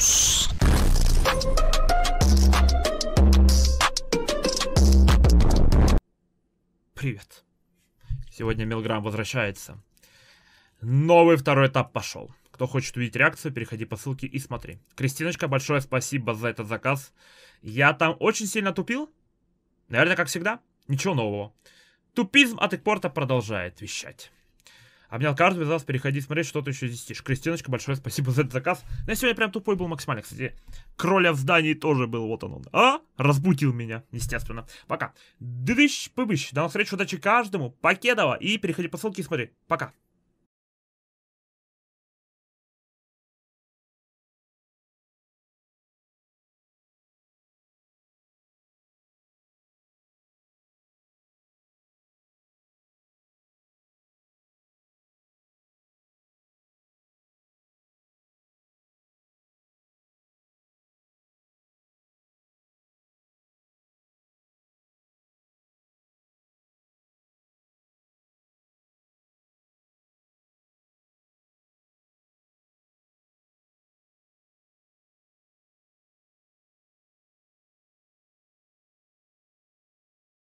Хаус. Привет. Сегодня Мелграм возвращается. Новый второй этап пошел. Кто хочет увидеть реакцию, переходи по ссылке и смотри. Кристиночка, большое спасибо за этот заказ. Я там очень сильно тупил. Наверное, как всегда. Ничего нового. Тупизм от Экпорта продолжает вещать. Обнял а каждого, обязался переходить, смотреть, что ты еще здесь. Кристиночка, большое спасибо за этот заказ. Но сегодня прям тупой был максимально, кстати. Кроля в здании тоже был, вот он он. А? Разбудил меня, естественно. Пока. Дыдыщ, пыбыщ. До новых встреч, удачи каждому. Покедова. И переходи по ссылке и смотри. Пока.